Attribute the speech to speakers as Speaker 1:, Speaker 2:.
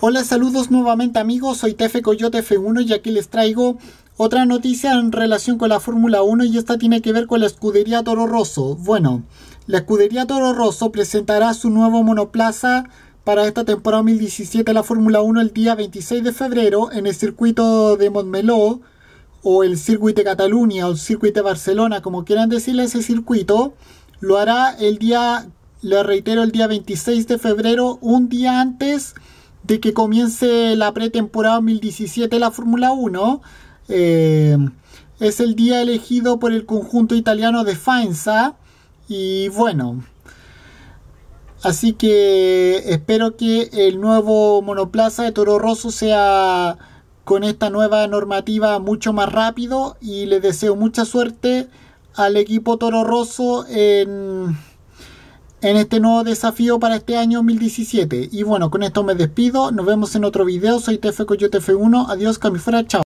Speaker 1: Hola, saludos nuevamente amigos, soy Tefe Coyote F1 y aquí les traigo otra noticia en relación con la Fórmula 1 y esta tiene que ver con la escudería Toro Rosso. Bueno, la escudería Toro Rosso presentará su nuevo monoplaza para esta temporada 2017 de la Fórmula 1 el día 26 de febrero en el circuito de Montmeló o el circuito de Cataluña o el circuito de Barcelona, como quieran decirle ese circuito, lo hará el día, le reitero, el día 26 de febrero, un día antes de que comience la pretemporada 2017 de la Fórmula 1. Eh, es el día elegido por el conjunto italiano de Faenza. Y bueno, así que espero que el nuevo monoplaza de Toro Rosso sea con esta nueva normativa mucho más rápido y les deseo mucha suerte al equipo Toro Rosso en en este nuevo desafío para este año 2017. Y bueno, con esto me despido. Nos vemos en otro video. Soy TF Coyote F1. Adiós, Camifora. Chao.